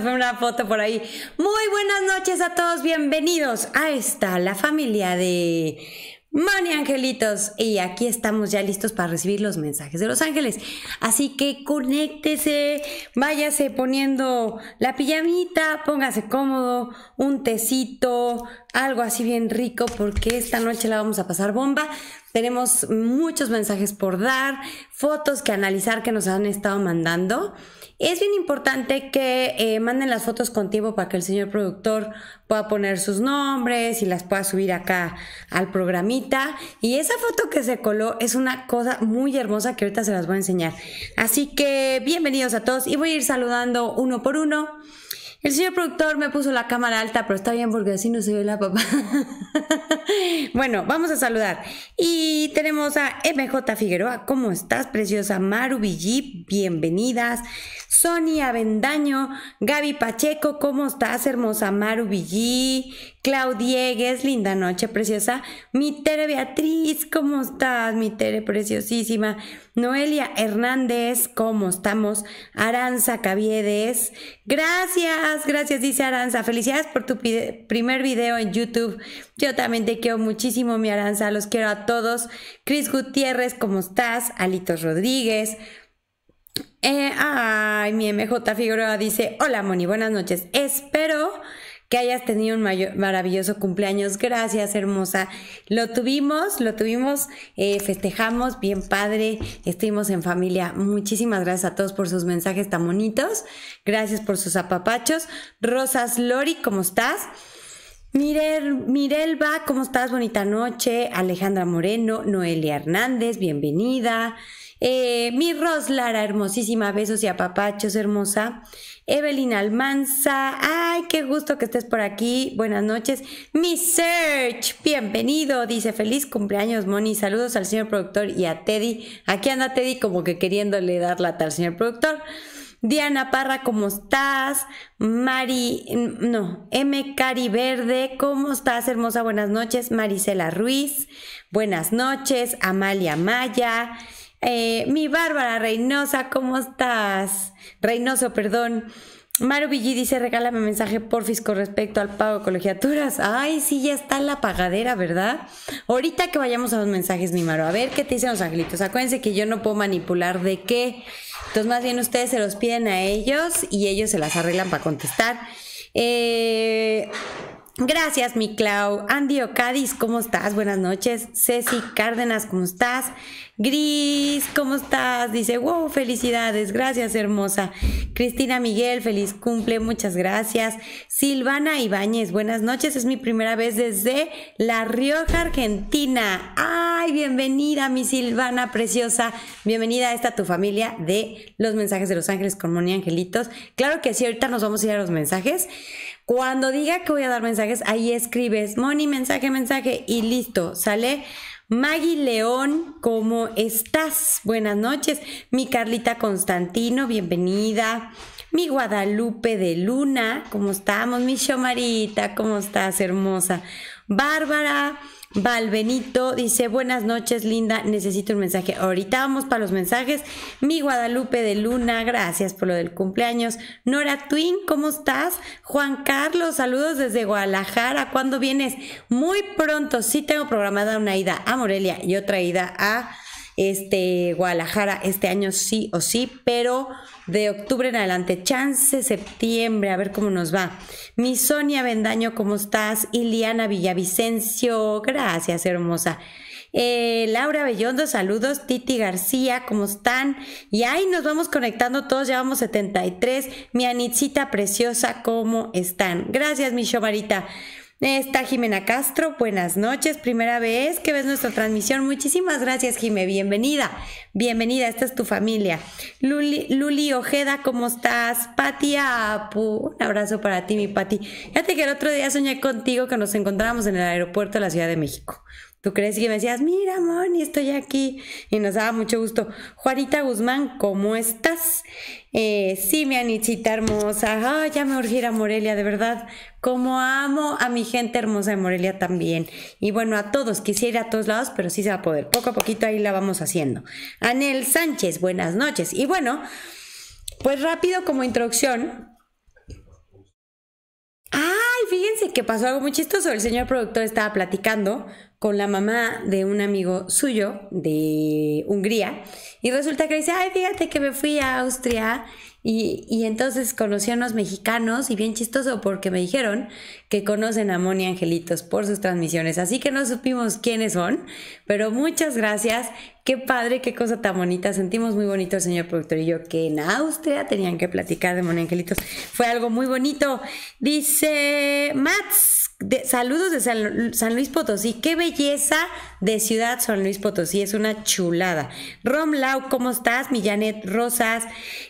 Fue una foto por ahí. Muy buenas noches a todos, bienvenidos a esta, la familia de Mani Angelitos. Y aquí estamos ya listos para recibir los mensajes de los ángeles. Así que conéctese, váyase poniendo la pijamita, póngase cómodo, un tecito, algo así bien rico, porque esta noche la vamos a pasar bomba. Tenemos muchos mensajes por dar, fotos que analizar que nos han estado mandando. Es bien importante que eh, manden las fotos contigo para que el señor productor pueda poner sus nombres y las pueda subir acá al programita. Y esa foto que se coló es una cosa muy hermosa que ahorita se las voy a enseñar. Así que bienvenidos a todos y voy a ir saludando uno por uno. El señor productor me puso la cámara alta, pero está bien porque así no se ve la papá. bueno, vamos a saludar. Y tenemos a MJ Figueroa. ¿Cómo estás, preciosa? Maru Villí, bienvenidas. Sonia Vendaño, Gaby Pacheco, ¿cómo estás, hermosa? Maru Villí, Claudiegues, linda noche, preciosa. Mi Tere Beatriz, ¿cómo estás? Mi Tere, preciosísima. Noelia Hernández, ¿cómo estamos? Aranza Caviedes, gracias gracias, dice Aranza. Felicidades por tu primer video en YouTube. Yo también te quiero muchísimo, mi Aranza. Los quiero a todos. Cris Gutiérrez, ¿cómo estás? Alitos Rodríguez. Eh, ay, mi MJ Figueroa dice, hola Moni, buenas noches. Espero que hayas tenido un maravilloso cumpleaños. Gracias, hermosa. Lo tuvimos, lo tuvimos, eh, festejamos bien padre, estuvimos en familia. Muchísimas gracias a todos por sus mensajes tan bonitos. Gracias por sus apapachos. Rosas Lori, ¿cómo estás? Mirel, Mirelba, ¿cómo estás? Bonita noche. Alejandra Moreno, Noelia Hernández, bienvenida. Eh, mi Ros Lara, hermosísima, besos y apapachos, hermosa. Evelyn Almanza, ay, qué gusto que estés por aquí, buenas noches. Mi Search, bienvenido, dice feliz cumpleaños, Moni, saludos al señor productor y a Teddy. Aquí anda Teddy como que queriéndole dar la tal señor productor. Diana Parra, ¿cómo estás? Mari, mm, no, M. Cari Verde, ¿cómo estás, hermosa? Buenas noches. Marisela Ruiz, buenas noches. Amalia Maya, eh, mi Bárbara Reynosa, ¿cómo estás? Reynoso, perdón. Maru Villi dice, regálame mensaje porfis con respecto al pago de colegiaturas. Ay, sí, ya está la pagadera, ¿verdad? Ahorita que vayamos a los mensajes, mi Maru, a ver qué te dicen los angelitos. Acuérdense que yo no puedo manipular de qué. Entonces, más bien ustedes se los piden a ellos y ellos se las arreglan para contestar. Eh, Gracias, mi Clau. Andy Ocadis, ¿cómo estás? Buenas noches. Ceci Cárdenas, ¿cómo estás? Gris, ¿cómo estás? Dice, wow, felicidades. Gracias, hermosa. Cristina Miguel, feliz cumple. Muchas gracias. Silvana Ibáñez, buenas noches. Es mi primera vez desde La Rioja, Argentina. Ay, bienvenida, mi Silvana preciosa. Bienvenida a esta tu familia de los mensajes de Los Ángeles con Moni Angelitos. Claro que sí, ahorita nos vamos a ir a los mensajes. Cuando diga que voy a dar mensajes, ahí escribes, Moni, mensaje, mensaje, y listo, sale. Maggie León, ¿cómo estás? Buenas noches. Mi Carlita Constantino, bienvenida. Mi Guadalupe de Luna, ¿cómo estamos? Mi Xomarita, ¿cómo estás, hermosa? Bárbara, Valbenito dice, buenas noches Linda, necesito un mensaje. Ahorita vamos para los mensajes. Mi Guadalupe de Luna, gracias por lo del cumpleaños. Nora Twin, ¿cómo estás? Juan Carlos, saludos desde Guadalajara. ¿Cuándo vienes? Muy pronto, sí tengo programada una ida a Morelia y otra ida a este, Guadalajara este año sí o sí, pero de octubre en adelante, chance septiembre, a ver cómo nos va. Mi Sonia Bendaño, ¿cómo estás? Iliana Villavicencio, gracias, hermosa. Eh, Laura Bellondo, saludos. Titi García, ¿cómo están? Y ahí nos vamos conectando todos, ya vamos 73. Mi Anitzita preciosa, ¿cómo están? Gracias, mi Xomarita. Está Jimena Castro, buenas noches, primera vez que ves nuestra transmisión. Muchísimas gracias, Jime, bienvenida, bienvenida, esta es tu familia. Luli, Luli Ojeda, ¿cómo estás? Pati? Apu, un abrazo para ti, mi Pati. Fíjate que el otro día soñé contigo que nos encontramos en el aeropuerto de la Ciudad de México. Tú crees que me decías, mira, Moni, estoy aquí. Y nos daba mucho gusto. Juanita Guzmán, ¿cómo estás? Eh, sí, mi Anichita hermosa. Ay, ya me a Morelia, de verdad. Como amo a mi gente hermosa de Morelia también. Y bueno, a todos. Quisiera ir a todos lados, pero sí se va a poder. Poco a poquito ahí la vamos haciendo. Anel Sánchez, buenas noches. Y bueno, pues rápido como introducción. Ay, fíjense que pasó algo muy chistoso. El señor productor estaba platicando con la mamá de un amigo suyo de Hungría y resulta que dice, ay, fíjate que me fui a Austria y, entonces conocí a unos mexicanos y bien chistoso porque me dijeron que conocen a Moni Angelitos por sus transmisiones, así que no supimos quiénes son, pero muchas gracias, qué padre, qué cosa tan bonita, sentimos muy bonito el señor productor y yo que en Austria tenían que platicar de Moni Angelitos, fue algo muy bonito, dice Mats saludos de San, Luis Potosí. Qué belleza de ciudad San Luis Potosí. Es una chulada. Rom Lau, ¿cómo estás? Millanet Rosas.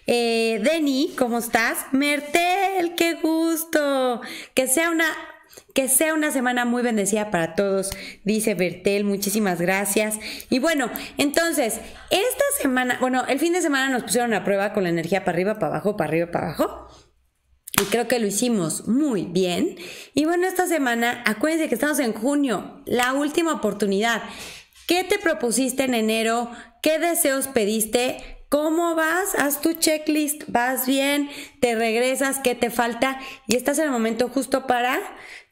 Eh, Denny, ¿cómo estás? Mertel, qué gusto. Que sea una... Que sea una semana muy bendecida para todos, dice Bertel, muchísimas gracias. Y bueno, entonces, esta semana, bueno, el fin de semana nos pusieron a prueba con la energía para arriba, para abajo, para arriba, para abajo y creo que lo hicimos muy bien. Y bueno, esta semana, acuérdense que estamos en junio, la última oportunidad. ¿Qué te propusiste en enero? ¿Qué deseos pediste? ¿Cómo vas? Haz tu checklist, vas bien, te regresas, ¿qué te falta? Y estás en el momento justo para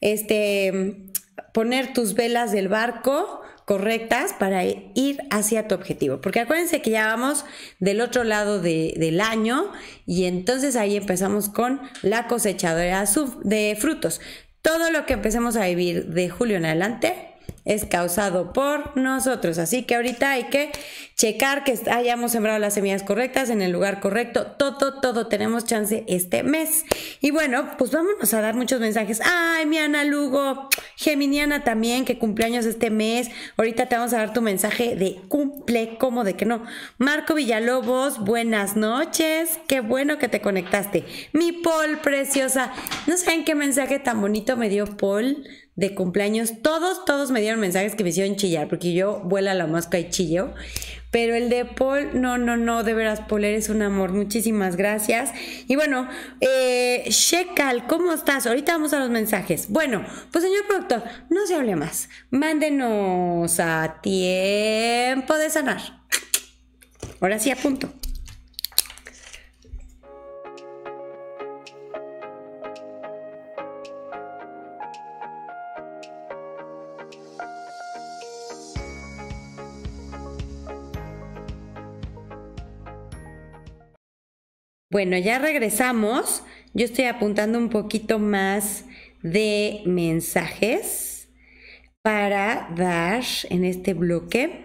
este, poner tus velas del barco correctas para ir hacia tu objetivo. Porque acuérdense que ya vamos del otro lado del año y entonces ahí empezamos con la cosechadora de frutos. Todo lo que empecemos a vivir de julio en adelante es causado por nosotros. Así que ahorita hay que checar que hayamos sembrado las semillas correctas en el lugar correcto. Todo, todo tenemos chance este mes. Y bueno, pues vámonos a dar muchos mensajes. Ay, mi Ana Lugo, Geminiana también, que cumpleaños este mes. Ahorita te vamos a dar tu mensaje de cumple, como de que no. Marco Villalobos, buenas noches. Qué bueno que te conectaste. Mi Paul, preciosa. No saben qué mensaje tan bonito me dio Paul de cumpleaños, todos, todos me dieron mensajes que me hicieron chillar, porque yo vuela la mosca y chillo. Pero el de Paul, no, no, no, de veras, Paul, eres un amor. Muchísimas gracias. Y bueno, eh, Shekal, ¿cómo estás? Ahorita vamos a los mensajes. Bueno, pues señor productor, no se hable más. Mándenos a tiempo de sanar. Ahora sí, a punto. Bueno, ya regresamos. Yo estoy apuntando un poquito más de mensajes para dar en este bloque.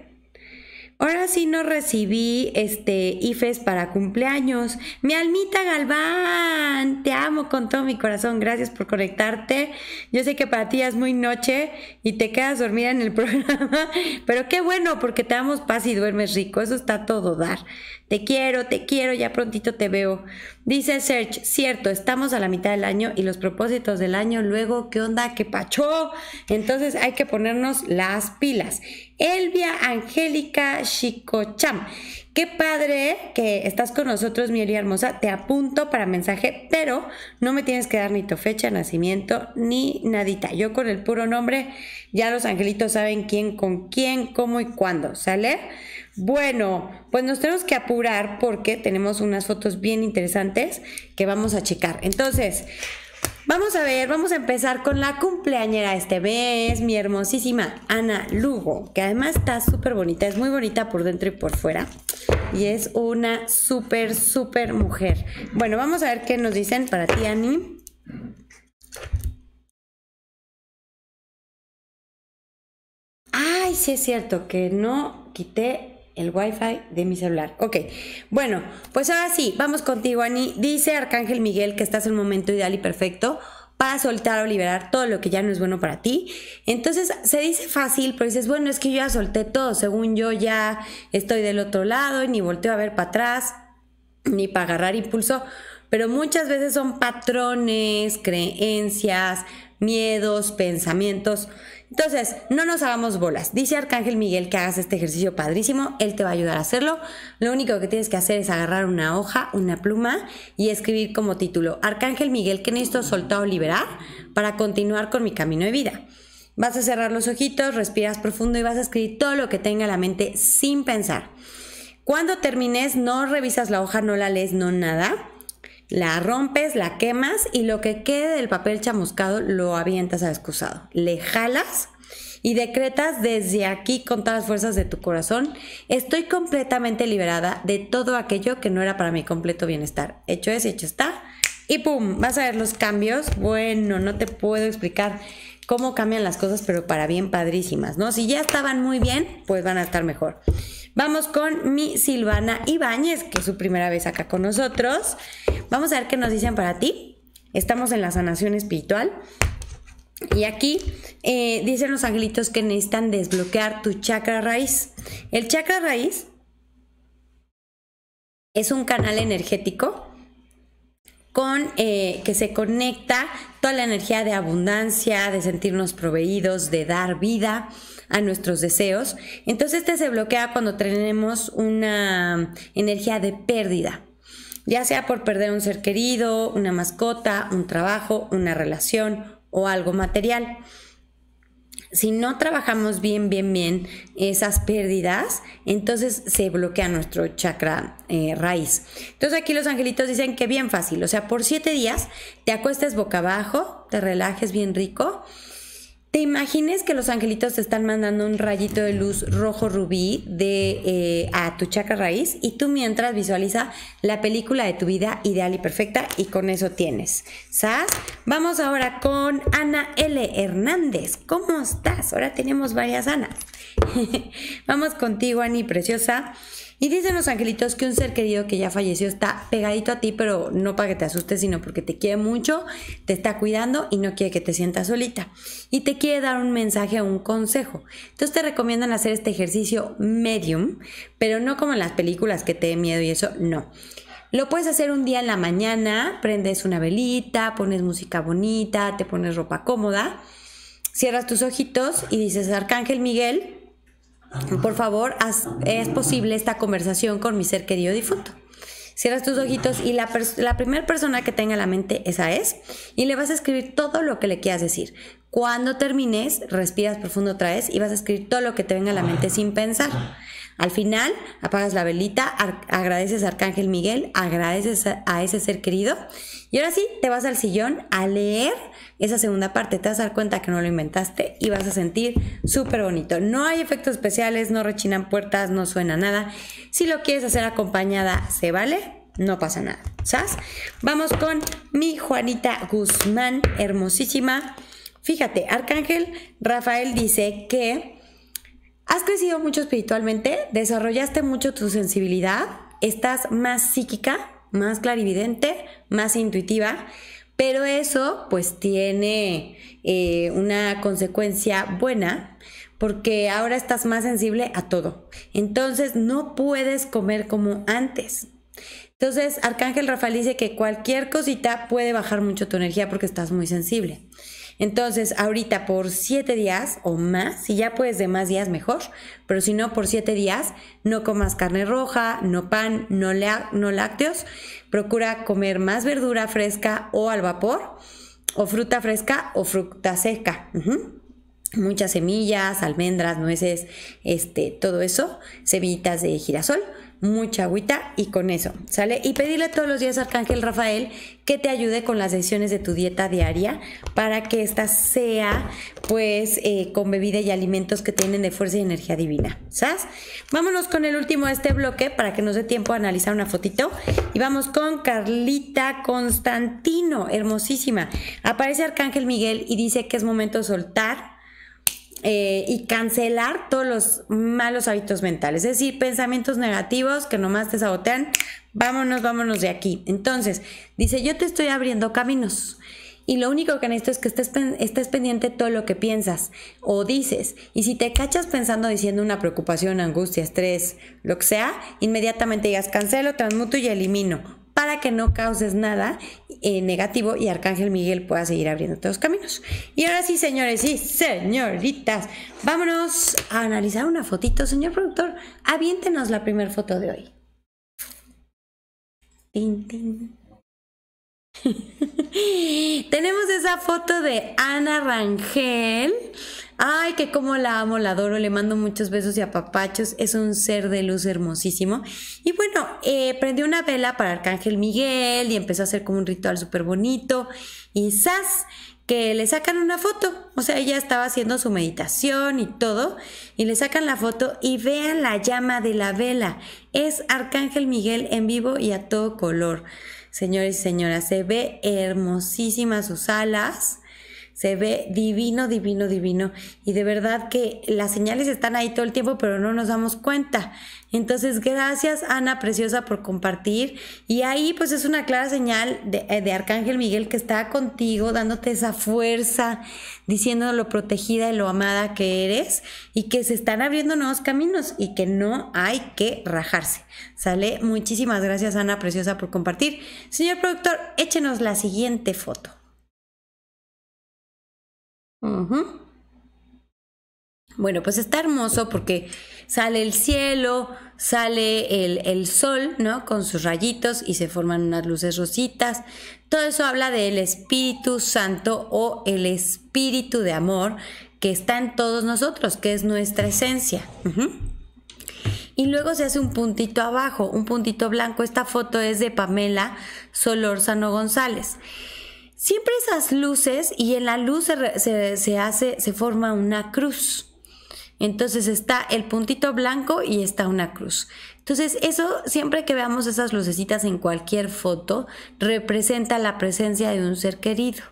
Ahora sí no recibí este IFES para cumpleaños. Mi almita Galván, te amo con todo mi corazón. Gracias por conectarte. Yo sé que para ti es muy noche y te quedas dormida en el programa, pero qué bueno porque te damos paz y duermes rico. Eso está todo dar. Te quiero, te quiero, ya prontito te veo. Dice Serge, cierto, estamos a la mitad del año y los propósitos del año, luego, ¿qué onda? ¿Qué pachó? Entonces hay que ponernos las pilas. Elvia Angélica Chicocham. Qué padre que estás con nosotros, mi Elia hermosa. Te apunto para mensaje, pero no me tienes que dar ni tu fecha de nacimiento ni nadita. Yo con el puro nombre, ya los angelitos saben quién con quién, cómo y cuándo, ¿sale? Bueno, pues nos tenemos que apurar porque tenemos unas fotos bien interesantes que vamos a checar. Entonces, vamos a ver, vamos a empezar con la cumpleañera este mes, mi hermosísima Ana Lugo, que además está súper bonita, es muy bonita por dentro y por fuera. Y es una súper, súper mujer. Bueno, vamos a ver qué nos dicen para ti, Ani. Ay, sí es cierto que no quité el wifi de mi celular. Ok, bueno, pues ahora sí, vamos contigo, Ani. Dice Arcángel Miguel que estás en un momento ideal y perfecto para soltar o liberar todo lo que ya no es bueno para ti. Entonces se dice fácil, pero dices, bueno, es que yo ya solté todo, según yo ya estoy del otro lado y ni volteo a ver para atrás, ni para agarrar impulso, pero muchas veces son patrones, creencias, miedos, pensamientos entonces, no nos hagamos bolas. Dice Arcángel Miguel que hagas este ejercicio padrísimo, él te va a ayudar a hacerlo. Lo único que tienes que hacer es agarrar una hoja, una pluma y escribir como título, Arcángel Miguel, ¿qué necesito soltar o liberar para continuar con mi camino de vida? Vas a cerrar los ojitos, respiras profundo y vas a escribir todo lo que tenga la mente sin pensar. Cuando termines, no revisas la hoja, no la lees, no nada. La rompes, la quemas y lo que quede del papel chamuscado lo avientas a excusado. Le jalas y decretas desde aquí con todas las fuerzas de tu corazón, estoy completamente liberada de todo aquello que no era para mi completo bienestar. Hecho es, hecho está. Y pum, vas a ver los cambios. Bueno, no te puedo explicar cómo cambian las cosas, pero para bien padrísimas, ¿no? Si ya estaban muy bien, pues van a estar mejor. Vamos con mi Silvana Ibáñez, que es su primera vez acá con nosotros. Vamos a ver qué nos dicen para ti. Estamos en la sanación espiritual. Y aquí eh, dicen los angelitos que necesitan desbloquear tu chakra raíz. El chakra raíz es un canal energético con eh, que se conecta toda la energía de abundancia, de sentirnos proveídos, de dar vida a nuestros deseos. Entonces este se bloquea cuando tenemos una mm, energía de pérdida, ya sea por perder un ser querido, una mascota, un trabajo, una relación o algo material. Si no trabajamos bien, bien, bien esas pérdidas, entonces se bloquea nuestro chakra eh, raíz. Entonces aquí los angelitos dicen que bien fácil, o sea, por siete días te acuestas boca abajo, te relajes bien rico ¿Te imagines que los angelitos te están mandando un rayito de luz rojo rubí de, eh, a tu chaca raíz y tú mientras visualiza la película de tu vida ideal y perfecta y con eso tienes? ¿Sabes? Vamos ahora con Ana L. Hernández. ¿Cómo estás? Ahora tenemos varias Ana. Vamos contigo, Ani, preciosa. Y dicen los angelitos que un ser querido que ya falleció está pegadito a ti, pero no para que te asustes, sino porque te quiere mucho, te está cuidando y no quiere que te sientas solita. Y te quiere dar un mensaje o un consejo. Entonces te recomiendan hacer este ejercicio medium, pero no como en las películas que te dé miedo y eso, no. Lo puedes hacer un día en la mañana, prendes una velita, pones música bonita, te pones ropa cómoda, cierras tus ojitos y dices, Arcángel Miguel, por favor, es posible esta conversación con mi ser querido difunto. Cierras tus ojitos y la, primera persona que tenga la mente, esa es, y le vas a escribir todo lo que le quieras decir. Cuando termines, respiras profundo otra vez y vas a escribir todo lo que te venga a la mente sin pensar. Al final, apagas la velita, agradeces a Arcángel Miguel, agradeces a, ese ser querido y ahora sí, te vas al sillón a leer esa segunda parte, te vas a dar cuenta que no lo inventaste y vas a sentir súper bonito. No hay efectos especiales, no rechinan puertas, no suena nada. Si lo quieres hacer acompañada, se vale, no pasa nada. ¿Sabes? Vamos con mi Juanita Guzmán, hermosísima. Fíjate, Arcángel Rafael dice que Has crecido mucho espiritualmente, desarrollaste mucho tu sensibilidad, estás más psíquica, más clarividente, más intuitiva, pero eso pues tiene eh, una consecuencia buena porque ahora estás más sensible a todo. Entonces no puedes comer como antes. Entonces, Arcángel Rafael dice que cualquier cosita puede bajar mucho tu energía porque estás muy sensible. Entonces, ahorita por 7 días o más, si ya puedes de más días mejor, pero si no, por 7 días no comas carne roja, no pan, no, no lácteos, procura comer más verdura fresca o al vapor, o fruta fresca o fruta seca. muchas semillas, almendras, nueces, este, todo eso, semillitas de girasol, mucha agüita y con eso, ¿sale? Y pedirle todos los días Arcángel Rafael que te ayude con las sesiones de tu dieta diaria para que esta sea pues eh, con bebida y alimentos que tienen de fuerza y energía divina, ¿sabes? Vámonos con el último de este bloque para que nos dé tiempo a analizar una fotito y vamos con Carlita Constantino, hermosísima. Aparece Arcángel Miguel y dice que es momento de soltar eh, y cancelar todos los malos hábitos mentales, es decir, pensamientos negativos que nomás te sabotean, vámonos, vámonos de aquí. Entonces, dice, yo te estoy abriendo caminos. Y lo único que necesito es que estés, estés pendiente de todo lo que piensas o dices. Y si te cachas pensando diciendo una preocupación, angustia, estrés, lo que sea, inmediatamente digas cancelo, transmuto y elimino para que no causes nada eh, negativo y Arcángel Miguel pueda seguir todos los caminos. Y ahora sí, señores y señoritas, vámonos a analizar una fotito. Señor productor, aviéntenos la primera foto de hoy. Tenemos esa foto de Ana Rangel Ay, que como la amo, la adoro, le mando muchos besos y apapachos. Es un ser de luz hermosísimo. Y bueno, eh, prendió una vela para Arcángel Miguel y empezó a hacer como un ritual súper bonito. Y ¡zas! que le sacan una foto. O sea, ella estaba haciendo su meditación y todo, y le sacan la foto y vean la llama de la vela. Es Arcángel Miguel en vivo y a todo color. Señores y señoras, se ve hermosísimas sus alas. Se ve divino, divino, divino. Y de verdad que las señales están ahí todo el tiempo, pero no nos damos cuenta. Entonces, gracias Ana Preciosa por compartir. Y ahí pues es una clara señal de, eh, Arcángel Miguel que está contigo, dándote esa fuerza, diciendo lo protegida y lo amada que eres y que se están abriendo nuevos caminos y que no hay que rajarse. ¿Sale? Muchísimas gracias Ana Preciosa por compartir. Señor productor, échenos la siguiente foto. Bueno, pues está hermoso porque sale el cielo, sale el, sol, ¿no? Con sus rayitos y se forman unas luces rositas. Todo eso habla del Espíritu Santo o el Espíritu de Amor que está en todos nosotros, que es nuestra esencia. Y luego se hace un puntito abajo, un puntito blanco. Esta foto es de Pamela Solórzano González. Siempre esas luces y en la luz se, hace, se forma una cruz. Entonces está el puntito blanco y está una cruz. Entonces, eso, siempre que veamos esas lucecitas en cualquier foto, representa la presencia de un ser querido.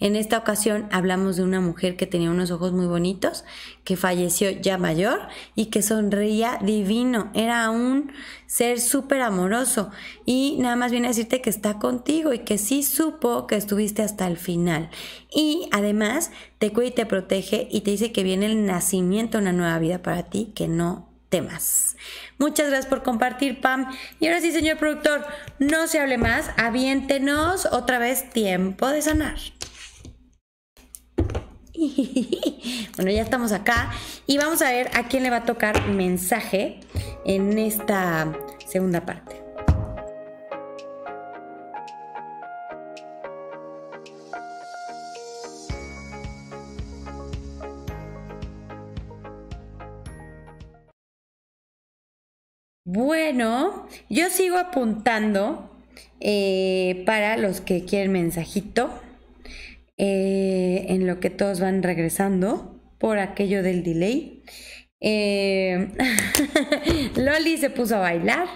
En esta ocasión hablamos de una mujer que tenía unos ojos muy bonitos, que falleció ya mayor y que sonreía divino. Era un ser súper amoroso y nada más viene a decirte que está contigo y que sí supo que estuviste hasta el final. Y además te cuida y te protege y te dice que viene el nacimiento una nueva vida para ti que no Muchas gracias por compartir, Pam. Y ahora sí, señor productor, no se hable más, aviéntenos otra vez tiempo de sanar. Bueno, ya estamos acá y vamos a ver a quién le va a tocar mensaje en esta segunda parte. Bueno, yo sigo apuntando eh, para los que quieren mensajito, eh, en lo que todos van regresando por aquello del delay. Eh, Loli se puso a bailar.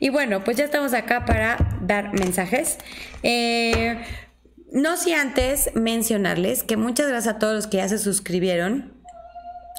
Y bueno, pues ya estamos acá para dar mensajes. no sé antes mencionarles que muchas gracias a todos los que ya se suscribieron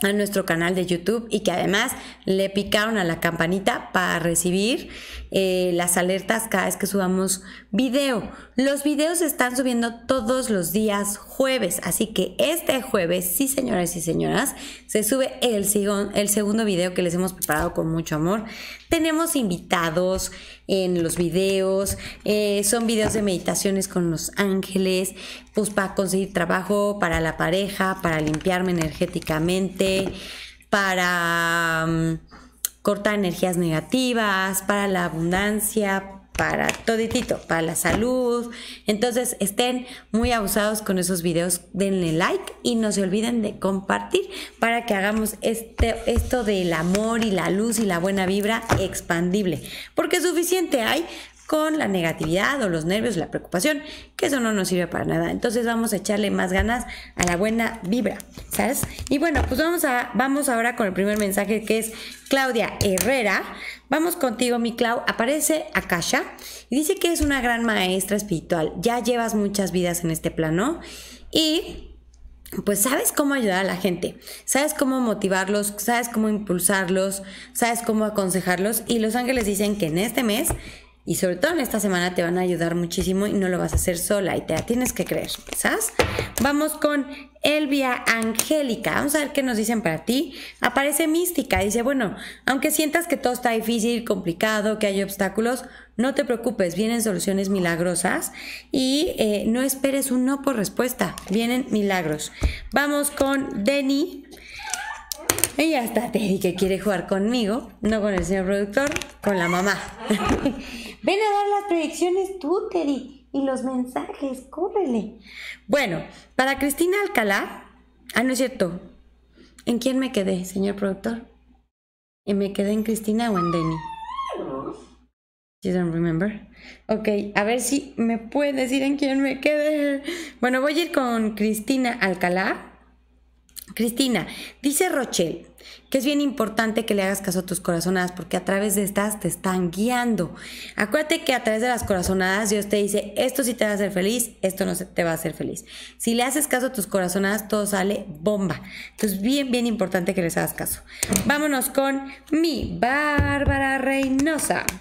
a nuestro canal de YouTube y que además le picaron a la campanita para recibir eh, las alertas cada vez que subamos video. Los videos se están subiendo todos los días jueves, así que este jueves, sí señoras y señoras, se sube el, segundo video que les hemos preparado con mucho amor. Tenemos invitados en los videos, eh, son videos de meditaciones con los ángeles, pues para conseguir trabajo, para la pareja, para limpiarme energéticamente, para... Mm, cortar energías negativas, para la abundancia, para toditito, para la salud. Entonces estén muy abusados con esos videos, denle like y no se olviden de compartir para que hagamos este, esto del amor y la luz y la buena vibra expandible. Porque suficiente hay con la negatividad o los nervios, la preocupación, que eso no nos sirve para nada. Entonces vamos a echarle más ganas a la buena vibra, ¿sabes? Y bueno, pues vamos, a, vamos ahora con el primer mensaje que es Claudia Herrera. Vamos contigo, mi Clau. Aparece Akasha y dice que es una gran maestra espiritual. Ya llevas muchas vidas en este plano y pues sabes cómo ayudar a la gente, sabes cómo motivarlos, sabes cómo impulsarlos, sabes cómo aconsejarlos. Y los ángeles dicen que en este mes y sobre todo en esta semana te van a ayudar muchísimo y no lo vas a hacer sola y te la tienes que creer, ¿sabes? Vamos con Elvia Angélica. Vamos a ver qué nos dicen para ti. Aparece mística. Dice, bueno, aunque sientas que todo está difícil, complicado, que hay obstáculos, no te preocupes, vienen soluciones milagrosas y eh, no esperes un no por respuesta. Vienen milagros. Vamos con Denny. Ella está Teddy que quiere jugar conmigo, no con el señor productor, con la mamá. Ven a dar las predicciones tú, Teddy, y los mensajes, córrele. Bueno, para Cristina Alcalá, ah, no es cierto. ¿En quién me quedé, señor productor? ¿Y me quedé en Cristina o en Denny? You don't remember. Ok, a ver si me puede decir en quién me quedé. Bueno, voy a ir con Cristina Alcalá. Cristina, dice Rochelle que es bien importante que le hagas caso a tus corazonadas porque a través de estas te están guiando. Acuérdate que a través de las corazonadas Dios te dice, esto sí te va a hacer feliz, esto no te va a hacer feliz. Si le haces caso a tus corazonadas, todo sale bomba. Entonces, bien, bien importante que les hagas caso. Vámonos con mi Bárbara Reynosa.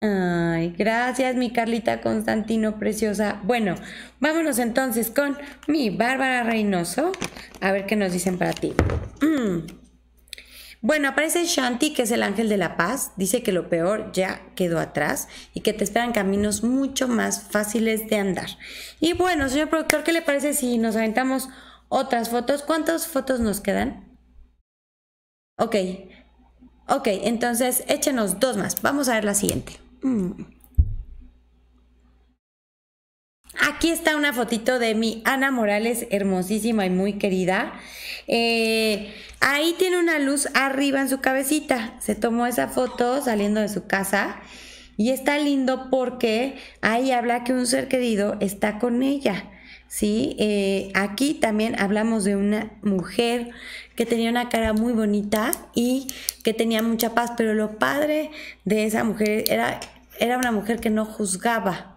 Ay, gracias mi Carlita Constantino Preciosa. Bueno, vámonos entonces con mi Bárbara Reynoso. A ver qué nos dicen para ti. Mm. Bueno, aparece Shanti, que es el ángel de la paz. Dice que lo peor ya quedó atrás y que te esperan caminos mucho más fáciles de andar. Y bueno, señor productor, ¿qué le parece si nos aventamos otras fotos? ¿Cuántas fotos nos quedan? Ok, ok, entonces échenos dos más. Vamos a ver la siguiente. Aquí está una fotito de mi Ana Morales, hermosísima y muy querida. Eh, ahí tiene una luz arriba en su cabecita. Se tomó esa foto saliendo de su casa y está lindo porque ahí habla que un ser querido está con ella. ¿sí? Eh, aquí también hablamos de una mujer que tenía una cara muy bonita y que tenía mucha paz, pero lo padre de esa mujer era, era una mujer que no juzgaba.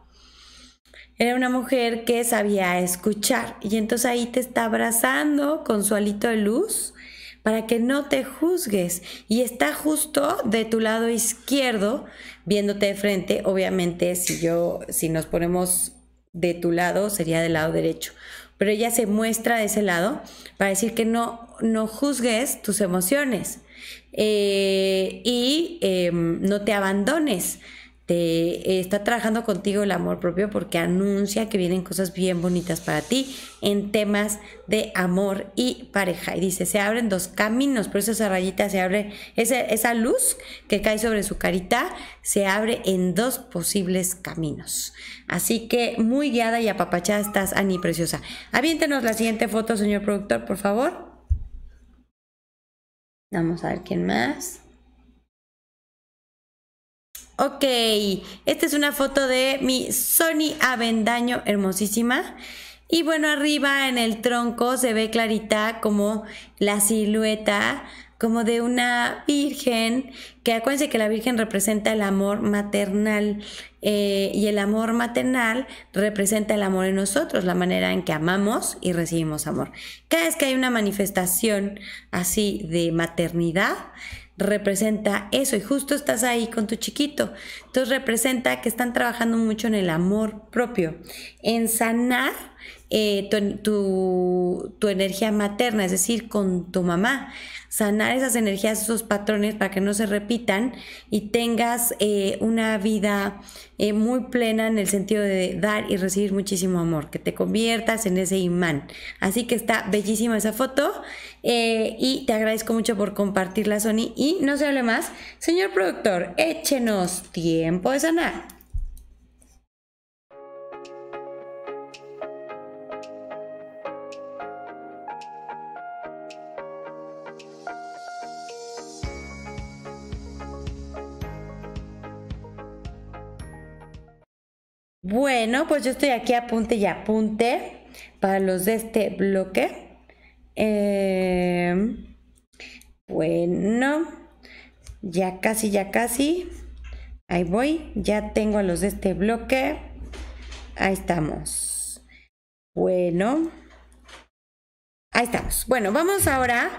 Era una mujer que sabía escuchar y entonces ahí te está abrazando con su alito de luz para que no te juzgues y está justo de tu lado izquierdo viéndote de frente. Obviamente si yo, si nos ponemos de tu lado sería del lado derecho. Pero ella se muestra de ese lado para decir que no, no juzgues tus emociones eh, y em, no te abandones. Este, está trabajando contigo el amor propio porque anuncia que vienen cosas bien bonitas para ti en temas de amor y pareja. Y dice, se abren dos caminos, por eso esa rayita se abre, esa, esa luz que cae sobre su carita se abre en dos posibles caminos. Así que muy guiada y apapachada estás, Ani, preciosa. Aviéntenos la siguiente foto, señor productor, por favor. Vamos a ver quién más. Ok, esta es una foto de mi Sony Avendaño hermosísima. Y bueno, arriba en el tronco se ve clarita como la silueta, como de una virgen, que acuérdense que la virgen representa el amor maternal eh, y el amor maternal representa el amor en nosotros, la manera en que amamos y recibimos amor. Cada vez que hay una manifestación así de maternidad, representa eso y justo estás ahí con tu chiquito. Entonces representa que están trabajando mucho en el amor propio, en sanar eh, tu, energía materna, es decir, con tu mamá. Sanar esas energías, esos patrones para que no se repitan y tengas eh, una vida eh, muy plena en el sentido de dar y recibir muchísimo amor, que te conviertas en ese imán. Así que está bellísima esa foto y te agradezco mucho por compartirla, Sony. Y no se hable más, señor productor, échenos tiempo de sanar. Bueno, pues yo estoy aquí apunte y apunte para los de este bloque. Em, bueno, ya casi, ya casi. Ahí voy, ya tengo a los de este bloque. Ahí estamos. Bueno, ahí estamos. Bueno, vamos ahora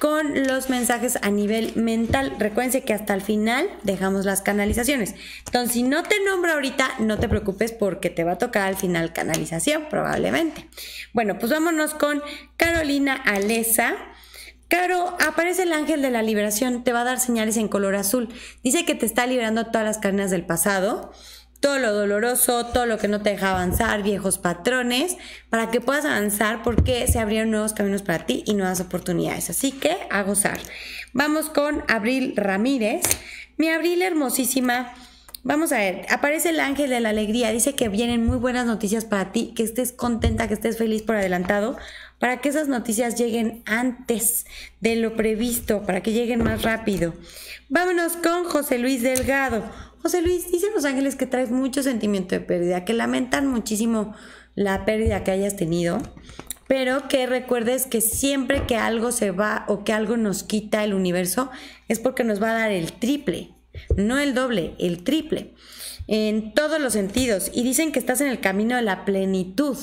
con los mensajes a nivel mental. recuerden que hasta el final dejamos las canalizaciones. Entonces, si no te nombro ahorita, no te preocupes porque te va a tocar al final canalización, probablemente. Bueno, pues vámonos con Carolina Alesa. Caro, aparece el ángel de la liberación, te va a dar señales en color azul. Dice que te está liberando todas las carnes del pasado todo lo doloroso, todo lo que no te deja avanzar, viejos patrones, para que puedas avanzar porque se abrieron nuevos caminos para ti y nuevas oportunidades. Así que a gozar. Vamos con Abril Ramírez. Mi Abril hermosísima. Vamos a ver, aparece el ángel de la alegría, dice que vienen muy buenas noticias para ti, que estés contenta, que estés feliz por adelantado, para que esas noticias lleguen antes de lo previsto, para que lleguen más rápido. Vámonos con José Luis Delgado. José Luis, dicen los ángeles que traes mucho sentimiento de pérdida, que lamentan muchísimo la pérdida que hayas tenido, pero que recuerdes que siempre que algo se va o que algo nos quita el universo es porque nos va a dar el triple, no el doble, el triple, en todos los sentidos. Y dicen que estás en el camino de la plenitud.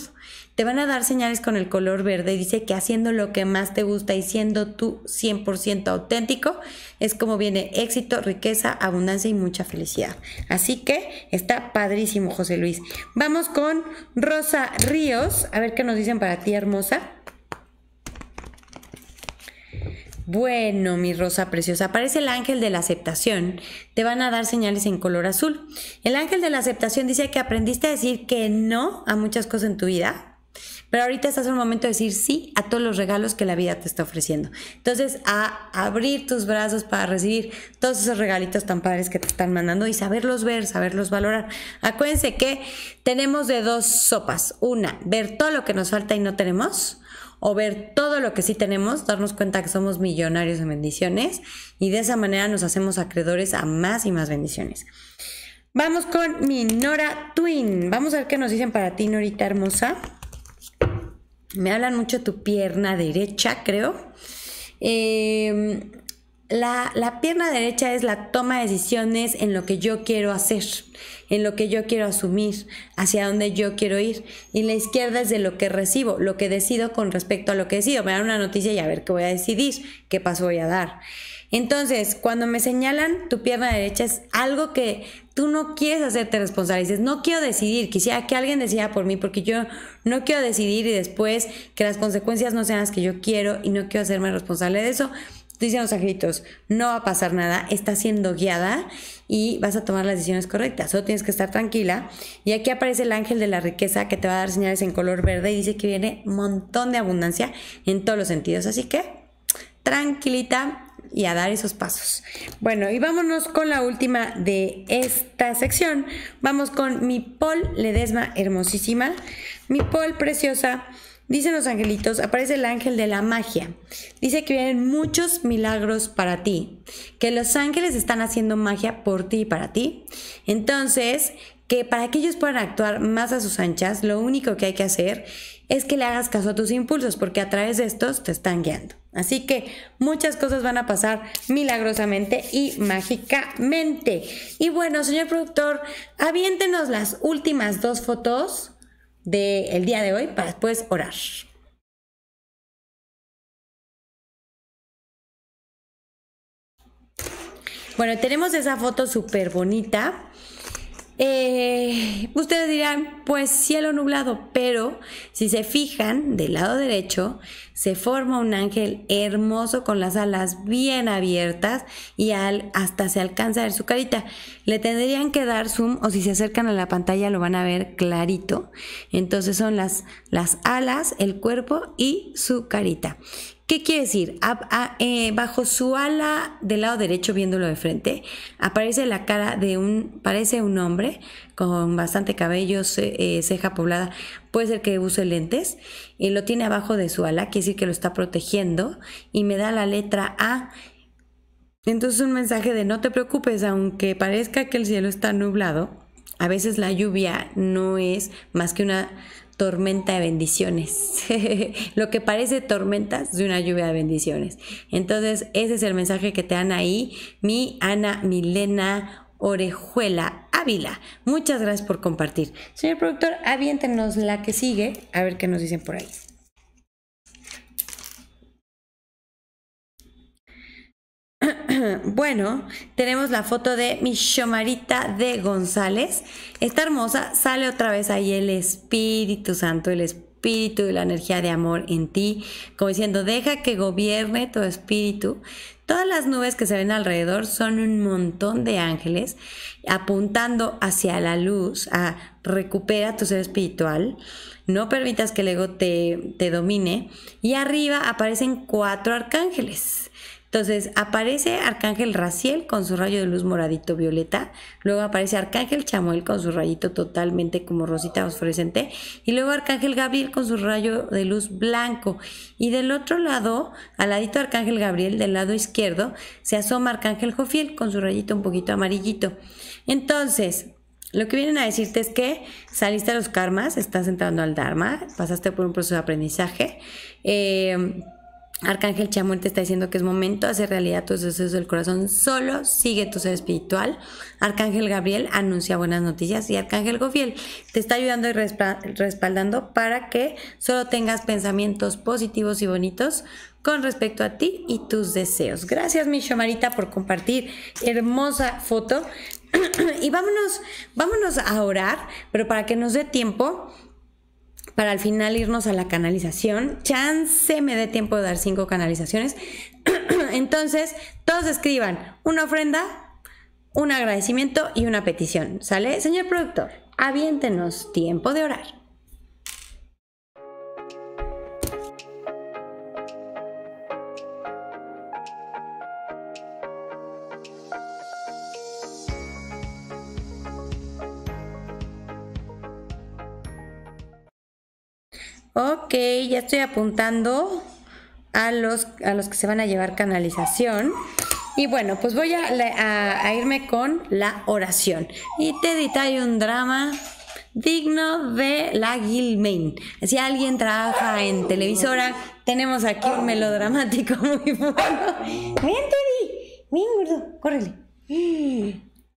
Te van a dar señales con el color verde dice que haciendo lo que más te gusta y siendo tú 100% auténtico es como viene éxito, riqueza, abundancia y mucha felicidad. Así que está padrísimo, José Luis. Vamos con Rosa Ríos, a ver qué nos dicen para ti, hermosa. Bueno, mi rosa preciosa, aparece el ángel de la aceptación. Te van a dar señales en color azul. El ángel de la aceptación dice que aprendiste a decir que no a muchas cosas en tu vida pero ahorita estás en un momento de decir sí a todos los regalos que la vida te está ofreciendo. Entonces, a abrir tus brazos para recibir todos esos regalitos tan padres que te están mandando y saberlos ver, saberlos valorar. Acuérdense que tenemos de dos sopas. Una, ver todo lo que nos falta y no tenemos o ver todo lo que sí tenemos, darnos cuenta que somos millonarios en bendiciones y de esa manera nos hacemos acreedores a más y más bendiciones. Vamos con mi Nora Twin. Vamos a ver qué nos dicen para ti, Norita hermosa. Me hablan mucho tu pierna derecha, creo. Em, la, la, pierna derecha es la toma de decisiones en lo que yo quiero hacer, en lo que yo quiero asumir, hacia dónde yo quiero ir. Y la izquierda es de lo que recibo, lo que decido con respecto a lo que decido. Me dan una noticia y a ver qué voy a decidir, qué paso voy a dar. Entonces, cuando me señalan tu pierna derecha es algo que tú no quieres hacerte responsable. Dices, no quiero decidir, quisiera que alguien decida por mí porque yo no quiero decidir y después que las consecuencias no sean las que yo quiero y no quiero hacerme responsable de eso. Dicen los angelitos, no va a pasar nada, está siendo guiada y vas a tomar las decisiones correctas. Solo tienes que estar tranquila. Y aquí aparece el ángel de la riqueza que te va a dar señales en color verde y dice que viene un montón de abundancia en todos los sentidos. Así que tranquilita, y a dar esos pasos. Bueno, y vámonos con la última de esta sección. Vamos con mi Paul Ledesma, hermosísima. Mi Paul, preciosa. Dicen los angelitos, aparece el ángel de la magia. Dice que vienen muchos milagros para ti, que los ángeles están haciendo magia por ti y para ti. Entonces, que para que ellos puedan actuar más a sus anchas, lo único que hay que hacer es que le hagas caso a tus impulsos, porque a través de estos te están guiando. Así que muchas cosas van a pasar milagrosamente y mágicamente. Y bueno, señor productor, aviéntenos las últimas dos fotos del día de hoy para después orar. Bueno, tenemos esa foto súper bonita eh, ustedes dirán, pues cielo nublado, pero si se fijan del lado derecho, se forma un ángel hermoso con las alas bien abiertas y al, hasta se alcanza a ver su carita. Le tendrían que dar zoom o si se acercan a la pantalla lo van a ver clarito. Entonces son las, las alas, el cuerpo y su carita. ¿Qué quiere decir? Eh, bajo su ala del lado derecho, viéndolo de frente, aparece la cara de un, parece un hombre con bastante cabello, eh, ceja poblada, puede ser que use lentes, y lo tiene abajo de su ala, quiere decir que lo está protegiendo, y me da la letra A. Entonces un mensaje de no te preocupes, aunque parezca que el cielo está nublado, a veces la lluvia no es más que una tormenta de bendiciones. Lo que parece tormentas de una lluvia de bendiciones. Entonces, ese es el mensaje que te dan ahí, mi Ana Milena Orejuela Ávila. Muchas gracias por compartir. Señor productor, aviéntenos la que sigue, a ver qué nos dicen por ahí. bueno, tenemos la foto de mi Shomarita de González. Está hermosa, sale otra vez ahí el Espíritu Santo, el Espíritu y la energía de amor en ti, como diciendo, deja que gobierne tu espíritu. Todas las nubes que se ven alrededor son un montón de ángeles apuntando hacia la luz, a recupera tu ser espiritual, no permitas que el ego te domine. Y arriba aparecen cuatro arcángeles entonces aparece Arcángel Raciel con su rayo de luz moradito violeta, luego aparece Arcángel Chamuel con su rayito totalmente como rosita fosforescente y luego Arcángel Gabriel con su rayo de luz blanco y del otro lado, al ladito Arcángel Gabriel, del lado izquierdo, se asoma Arcángel Jofiel con su rayito un poquito amarillito. Entonces, lo que vienen a decirte es que saliste a los karmas, estás entrando al Dharma, pasaste por un proceso de aprendizaje. Eh, Arcángel Chamuel te está diciendo que es momento de hacer realidad tus deseos del corazón. Solo sigue tu ser espiritual. Arcángel Gabriel anuncia buenas noticias y Arcángel Gofiel te está ayudando y respaldando para que solo tengas pensamientos positivos y bonitos con respecto a ti y tus deseos. Gracias, mi Shomarita, por compartir hermosa foto. y vámonos, vámonos a orar, pero para que nos dé tiempo para al final irnos a la canalización. Chance me dé tiempo de dar cinco canalizaciones. Entonces, todos escriban una ofrenda, un agradecimiento y una petición. ¿Sale? Señor productor, aviéntenos tiempo de orar. Ok, ya estoy apuntando a los, a los que se van a llevar canalización. Y bueno, pues voy a, irme con la oración. Y te hay un drama digno de la Guilmain. Si alguien trabaja en televisora, tenemos aquí un melodramático muy bueno. Ven, Teddy. Ven, gordo. Córrele.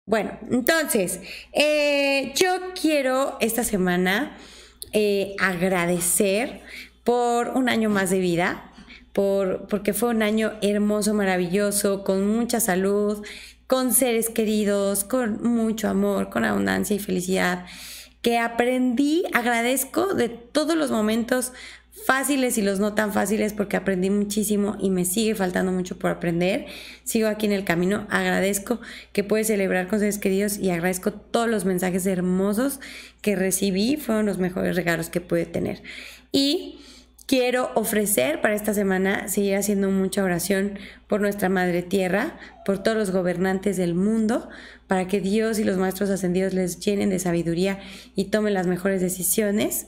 Bueno, entonces, eh, yo quiero esta semana eh, agradecer por un año más de vida, por, porque fue un año hermoso, maravilloso, con mucha salud, con seres queridos, con mucho amor, con abundancia y felicidad, que aprendí, agradezco de todos los momentos fáciles y los no tan fáciles porque aprendí muchísimo y me sigue faltando mucho por aprender. Sigo aquí en el camino. Agradezco que pude celebrar con seres queridos y agradezco todos los mensajes hermosos que recibí. Fueron los mejores regalos que pude tener. Y quiero ofrecer para esta semana seguir haciendo mucha oración por nuestra Madre Tierra, por todos los gobernantes del mundo, para que Dios y los Maestros Ascendidos les llenen de sabiduría y tomen las mejores decisiones.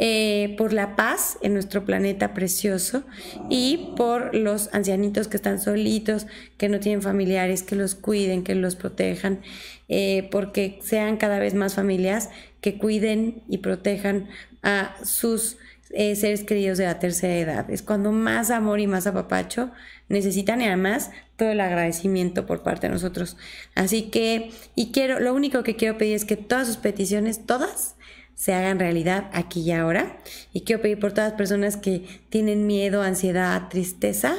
Eh, por la paz en nuestro planeta precioso y por los ancianitos que están solitos, que no tienen familiares, que los cuiden, que los protejan, eh, porque sean cada vez más familias que cuiden y protejan a sus eh, seres queridos de la tercera edad. Es cuando más amor y más apapacho necesitan y además todo el agradecimiento por parte de nosotros. Así que, y quiero, lo único que quiero pedir es que todas sus peticiones, todas, se hagan realidad aquí y ahora. Y quiero pedir por todas las personas que tienen miedo, ansiedad, tristeza,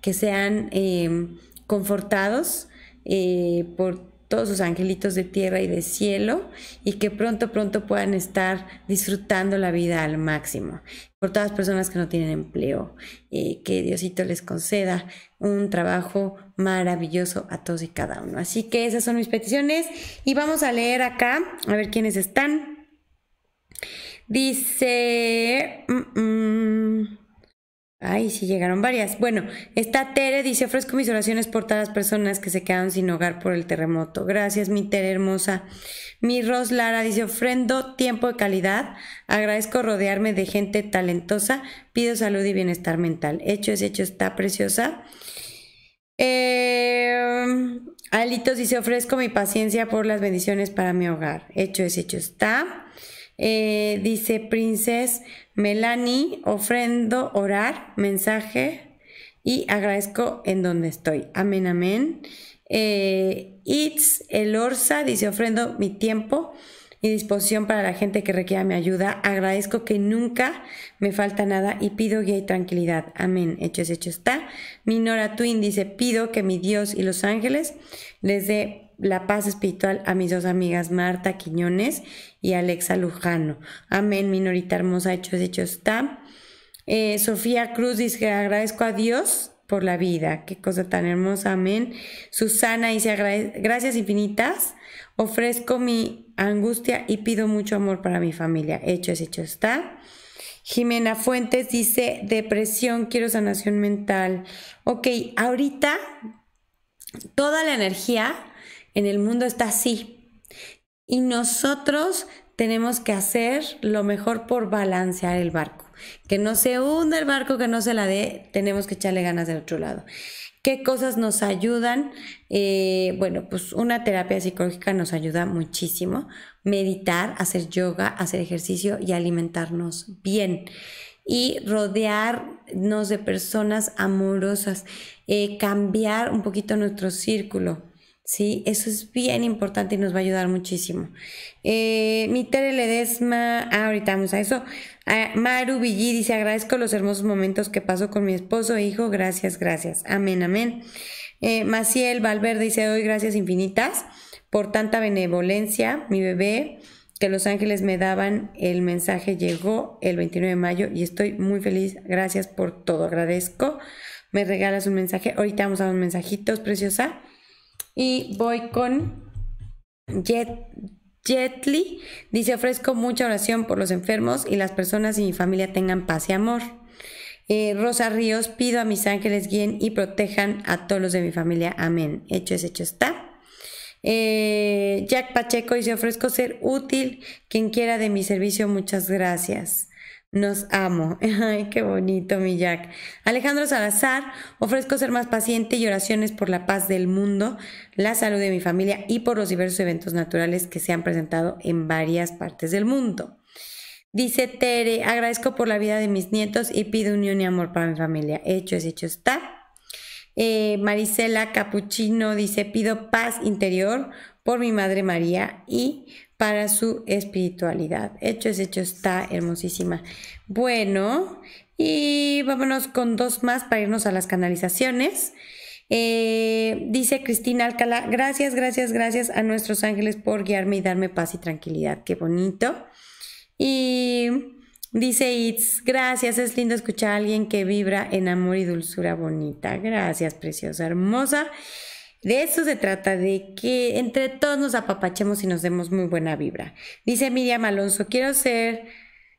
que sean em, confortados eh, por todos sus angelitos de tierra y de cielo y que pronto, pronto puedan estar disfrutando la vida al máximo. Por todas las personas que no tienen empleo, eh, que Diosito les conceda un trabajo maravilloso a todos y cada uno. Así que esas son mis peticiones y vamos a leer acá, a ver quiénes están. Dice... Mm, mm. Ay, sí llegaron varias. Bueno, está Tere, dice, ofrezco mis oraciones por todas las personas que se quedaron sin hogar por el terremoto. Gracias, mi Tere hermosa. Mi Ros Lara dice, ofrendo tiempo de calidad. Agradezco rodearme de gente talentosa. Pido salud y bienestar mental. Hecho es hecho, está preciosa. Eh, Alitos dice, ofrezco mi paciencia por las bendiciones para mi hogar. Hecho es hecho, está. Eh, dice Princess Melanie, ofrendo orar, mensaje y agradezco en donde estoy. Amén, amén. Eh, It's el Orsa, dice ofrendo mi tiempo y disposición para la gente que requiera mi ayuda. Agradezco que nunca me falta nada y pido guía y tranquilidad. Amén. Hecho es hecho está. Minora Twin dice, pido que mi Dios y los ángeles les dé la paz espiritual a mis dos amigas Marta Quiñones y Alexa Lujano. Amén, minorita hermosa, hecho es hecho está. Eh, Sofía Cruz dice, agradezco a Dios por la vida. Qué cosa tan hermosa, amén. Susana dice, gracias infinitas. Ofrezco mi angustia y pido mucho amor para mi familia. Hecho es hecho está. Jimena Fuentes dice, depresión, quiero sanación mental. Ok, ahorita toda la energía en el mundo está así. Y nosotros tenemos que hacer lo mejor por balancear el barco. Que no se hunda el barco, que no se la dé, tenemos que echarle ganas del otro lado. ¿Qué cosas nos ayudan? Eh, bueno, pues una terapia psicológica nos ayuda muchísimo. Meditar, hacer yoga, hacer ejercicio y alimentarnos bien y rodearnos de personas amorosas, eh, cambiar un poquito nuestro círculo. ¿sí? Eso es bien importante y nos va a ayudar muchísimo. Eh, mi Tere Ledesma, ah, ahorita vamos a eso. Ah, Maru Villi dice, agradezco los hermosos momentos que pasó con mi esposo e hijo, gracias, gracias. Amén, amén. Eh, Maciel Valverde dice, doy gracias infinitas por tanta benevolencia, mi bebé que los ángeles me daban, el mensaje llegó el 29 de mayo y estoy muy feliz, gracias por todo, agradezco. Me regalas un mensaje, ahorita vamos a los unos mensajitos, preciosa. Y voy con Jet, Jetly. Dice, ofrezco mucha oración por los enfermos y las personas y mi familia tengan paz y amor. Eh, Rosa Ríos, pido a mis ángeles guíen y protejan a todos los de mi familia. Amén. Hecho es hecho está. Eh, Jack Pacheco dice, ofrezco ser útil quien quiera de mi servicio. Muchas gracias. Nos amo. Ay, qué bonito, mi Jack. Alejandro Salazar, ofrezco ser más paciente y oraciones por la paz del mundo, la salud de mi familia y por los diversos eventos naturales que se han presentado en varias partes del mundo. Dice Tere, agradezco por la vida de mis nietos y pido unión y amor para mi familia. Hecho es hecho está. Eh, Marisela Capuchino dice, pido paz interior por mi Madre María y para su espiritualidad. Hecho es hecho, está hermosísima. Bueno, y vámonos con dos más para irnos a las canalizaciones. Eh, dice Cristina Alcalá, gracias, gracias, gracias a nuestros ángeles por guiarme y darme paz y tranquilidad. Qué bonito. Y dice Itz, gracias, es lindo escuchar a alguien que vibra en amor y dulzura bonita. Gracias, preciosa, hermosa. De eso se trata, de que entre todos nos apapachemos y nos demos muy buena vibra. Dice Miriam Alonso, quiero ser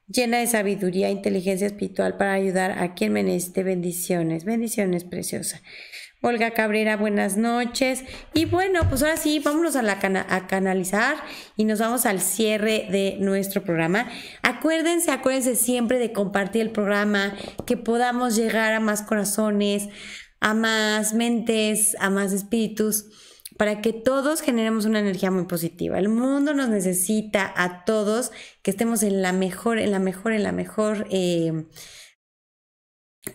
llena de sabiduría e inteligencia espiritual para ayudar a quien me necesite bendiciones. Bendiciones, preciosa. Olga Cabrera, buenas noches. Y bueno, pues ahora sí, vámonos a, a canalizar y nos vamos al cierre de nuestro programa. Acuérdense, acuérdense siempre de compartir el programa, que podamos llegar a más corazones a más mentes, a más espíritus, para que todos generemos una energía muy positiva. El mundo nos necesita a todos que estemos en la mejor, en la mejor, en la mejor... Eh,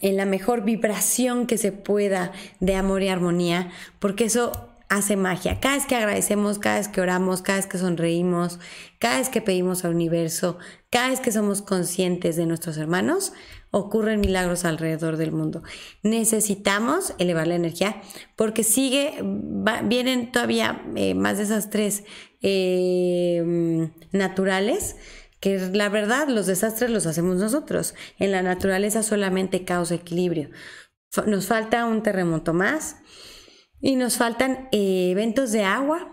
en la mejor vibración que se pueda de amor y armonía, porque eso hace magia. Cada vez que agradecemos, cada vez que oramos, cada vez que sonreímos, cada vez que pedimos al universo, cada vez que somos conscientes de nuestros hermanos, ocurren milagros alrededor del mundo. Necesitamos elevar la energía porque sigue, vienen todavía eh, más desastres em, naturales que la verdad los desastres los hacemos nosotros. En la naturaleza solamente caos equilibrio. Nos falta un terremoto más y nos faltan eh, eventos de agua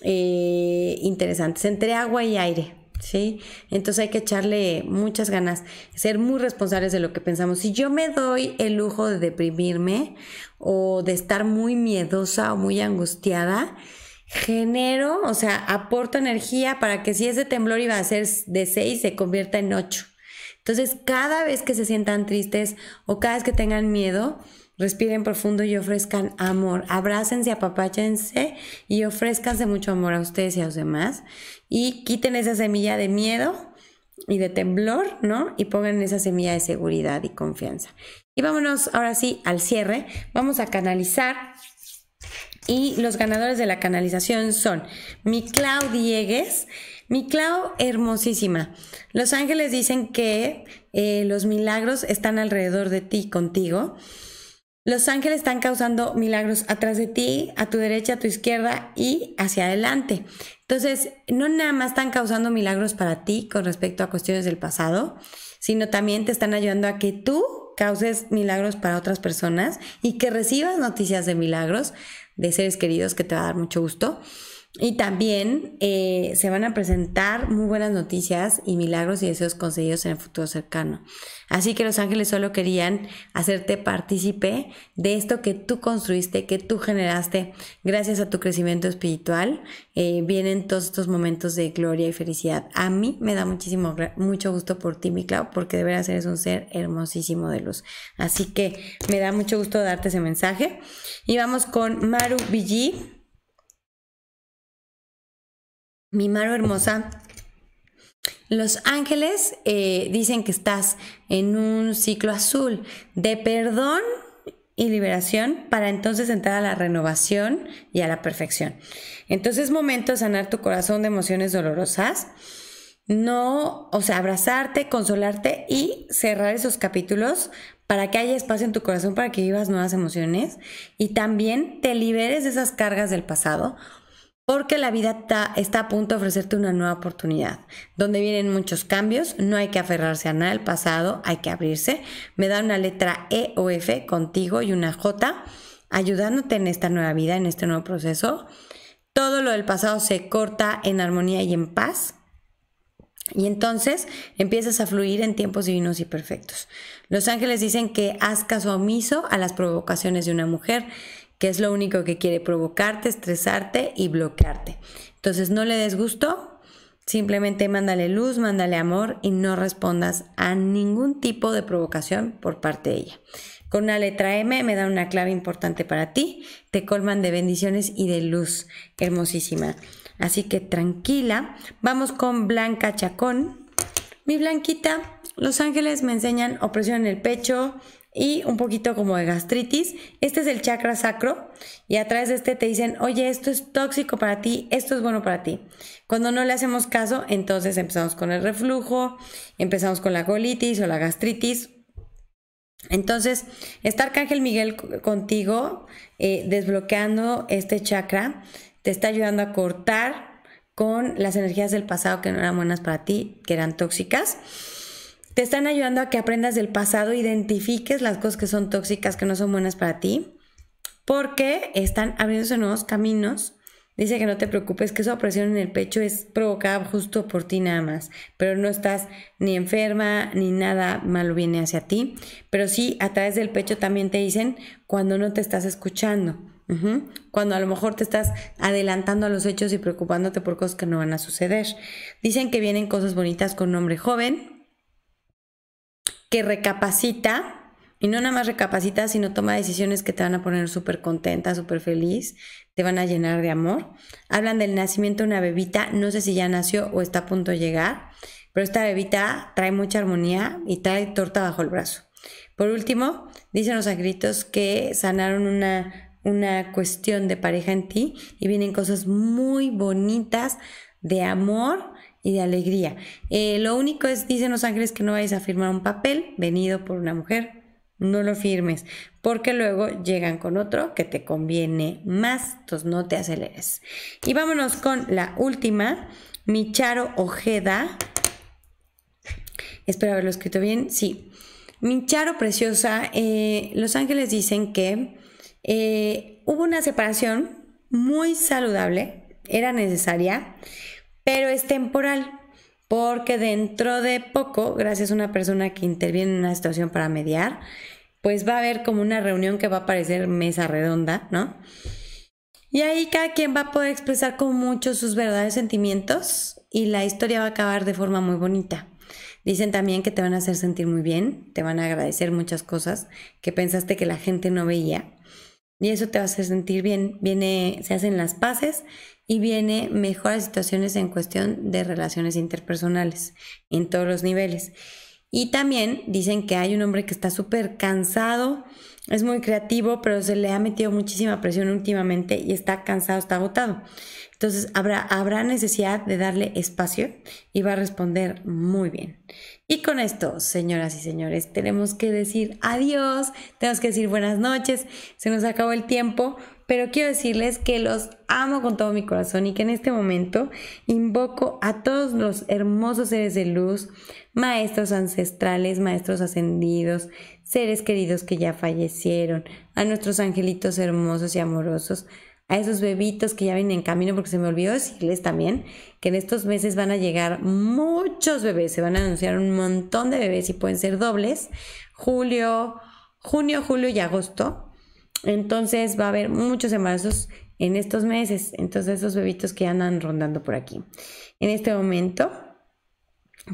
eh, interesantes entre agua y aire. ¿sí? Entonces hay que echarle muchas ganas, ser muy responsables de lo que pensamos. Si yo me doy el lujo de deprimirme o de estar muy miedosa o muy angustiada, genero, o sea, aporto energía para que si ese temblor iba a ser de 6, se convierta en 8. Entonces, cada vez que se sientan tristes o cada vez que tengan miedo, Respiren profundo y ofrezcan amor. Abrácense, apapáchense y ofrezcanse mucho amor a ustedes y a los demás. Y quiten esa semilla de miedo y de temblor, ¿no? Y pongan esa semilla de seguridad y confianza. Y vámonos ahora sí al cierre. Vamos a canalizar. Y los ganadores de la canalización son mi Clau Diegues. Mi Clau, hermosísima. Los ángeles dicen que eh, los milagros están alrededor de ti, contigo. Los ángeles están causando milagros atrás de ti, a tu derecha, a tu izquierda y hacia adelante. Entonces, no nada más están causando milagros para ti con respecto a cuestiones del pasado, sino también te están ayudando a que tú causes milagros para otras personas y que recibas noticias de milagros de seres queridos que te va a dar mucho gusto. Y también eh, se van a presentar muy buenas noticias y milagros y deseos conseguidos en el futuro cercano. Así que los ángeles solo querían hacerte partícipe de esto que tú construiste, que tú generaste gracias a tu crecimiento espiritual. Eh, vienen todos estos momentos de gloria y felicidad. A mí me da muchísimo, mucho gusto por ti, mi Clau, porque de veras eres un ser hermosísimo de luz. Así que me da mucho gusto darte ese mensaje. Y vamos con Maru Biji. Mi mano hermosa, los ángeles eh, dicen que estás en un ciclo azul de perdón y liberación para entonces entrar a la renovación y a la perfección. Entonces es momento de sanar tu corazón de emociones dolorosas, no, o sea, abrazarte, consolarte y cerrar esos capítulos para que haya espacio en tu corazón para que vivas nuevas emociones y también te liberes de esas cargas del pasado porque la vida está, a punto de ofrecerte una nueva oportunidad, donde vienen muchos cambios, no hay que aferrarse a nada del pasado, hay que abrirse. Me da una letra E o F contigo y una J, ayudándote en esta nueva vida, en este nuevo proceso. Todo lo del pasado se corta en armonía y en paz. Y entonces empiezas a fluir en tiempos divinos y perfectos. Los ángeles dicen que haz caso omiso a las provocaciones de una mujer que es lo único que quiere provocarte, estresarte y bloquearte. Entonces no le des gusto, simplemente mándale luz, mándale amor y no respondas a ningún tipo de provocación por parte de ella. Con una letra M me da una clave importante para ti, te colman de bendiciones y de luz hermosísima. Así que tranquila, vamos con Blanca Chacón. Mi Blanquita, los ángeles me enseñan opresión en el pecho, y un poquito como de gastritis. Este es el chakra sacro y a través de este te dicen, oye, esto es tóxico para ti, esto es bueno para ti. Cuando no le hacemos caso, entonces empezamos con el reflujo, empezamos con la colitis o la gastritis. Entonces, estar Arcángel Miguel contigo, eh, desbloqueando este chakra, te está ayudando a cortar con las energías del pasado que no eran buenas para ti, que eran tóxicas te están ayudando a que aprendas del pasado, identifiques las cosas que son tóxicas, que no son buenas para ti, porque están abriéndose nuevos caminos. Dice que no te preocupes, que esa opresión en el pecho es provocada justo por ti nada más, pero no estás ni enferma ni nada malo viene hacia ti, pero sí a través del pecho también te dicen cuando no te estás escuchando, cuando a lo mejor te estás adelantando a los hechos y preocupándote por cosas que no van a suceder. Dicen que vienen cosas bonitas con un hombre joven, que recapacita y no nada más recapacita, sino toma decisiones que te van a poner súper contenta, súper feliz, te van a llenar de amor. Hablan del nacimiento de una bebita, no sé si ya nació o está a punto de llegar, pero esta bebita trae mucha armonía y trae torta bajo el brazo. Por último, dicen los agritos que sanaron una, una cuestión de pareja en ti y vienen cosas muy bonitas de amor y de alegría. Eh, lo único es, dicen los ángeles, que no vayas a firmar un papel venido por una mujer. No lo firmes, porque luego llegan con otro que te conviene más, entonces no te aceleres. Y vámonos con la última, Micharo Ojeda. Espero haberlo escrito bien. Sí. Charo Preciosa, eh, Los Ángeles dicen que eh, hubo una separación muy saludable, era necesaria, pero es temporal, porque dentro de poco, gracias a una persona que interviene en una situación para mediar, pues va a haber como una reunión que va a parecer mesa redonda, ¿no? Y ahí cada quien va a poder expresar con mucho sus verdaderos sentimientos y la historia va a acabar de forma muy bonita. Dicen también que te van a hacer sentir muy bien, te van a agradecer muchas cosas que pensaste que la gente no veía. Y eso te va a hacer sentir bien. Viene, se hacen las paces y viene mejoras situaciones en cuestión de relaciones interpersonales en todos los niveles. Y también dicen que hay un hombre que está súper cansado, es muy creativo, pero se le ha metido muchísima presión últimamente y está cansado, está agotado. Entonces habrá, habrá necesidad de darle espacio y va a responder muy bien. Y con esto, señoras y señores, tenemos que decir adiós, tenemos que decir buenas noches, se nos acabó el tiempo, pero quiero decirles que los amo con todo mi corazón y que en este momento invoco a todos los hermosos seres de luz, maestros ancestrales, maestros ascendidos, seres queridos que ya fallecieron, a nuestros angelitos hermosos y amorosos, a esos bebitos que ya vienen en camino, porque se me olvidó decirles también que en estos meses van a llegar muchos bebés, se van a anunciar un montón de bebés y pueden ser dobles, julio, junio, julio y agosto. Entonces va a haber muchos embarazos en estos meses, entonces esos bebitos que andan rondando por aquí. En este momento,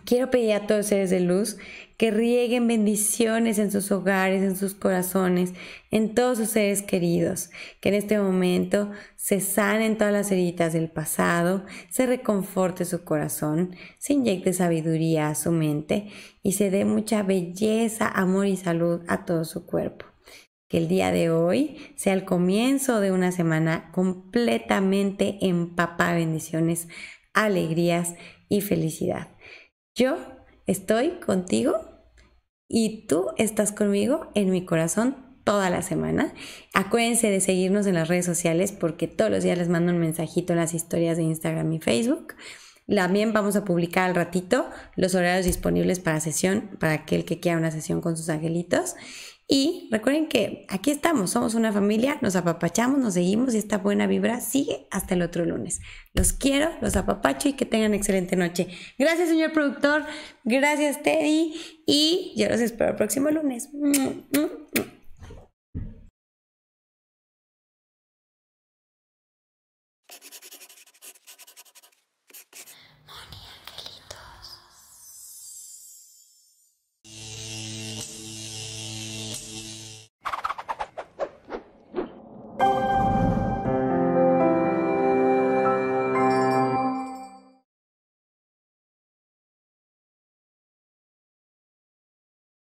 quiero pedir a todos seres de luz que rieguen bendiciones en sus hogares, en sus corazones, en todos sus seres queridos, que en este momento se sanen todas las heridas del pasado, se reconforte su corazón, se inyecte sabiduría a su mente y se dé mucha belleza, amor y salud a todo su cuerpo. Que el día de hoy sea el comienzo de una semana completamente empapada de bendiciones, alegrías y felicidad. Yo estoy contigo y tú estás conmigo en mi corazón toda la semana. Acuérdense de seguirnos en las redes sociales porque todos los días les mando un mensajito en las historias de Instagram y Facebook. También vamos a publicar al ratito los horarios disponibles para sesión, para aquel que quiera una sesión con sus angelitos. Y recuerden que aquí estamos, somos una familia, nos apapachamos, nos seguimos y esta buena vibra sigue hasta el otro lunes. Los quiero, los apapacho y que tengan excelente noche. Gracias, señor productor. Gracias, Teddy. Y yo los espero el próximo lunes.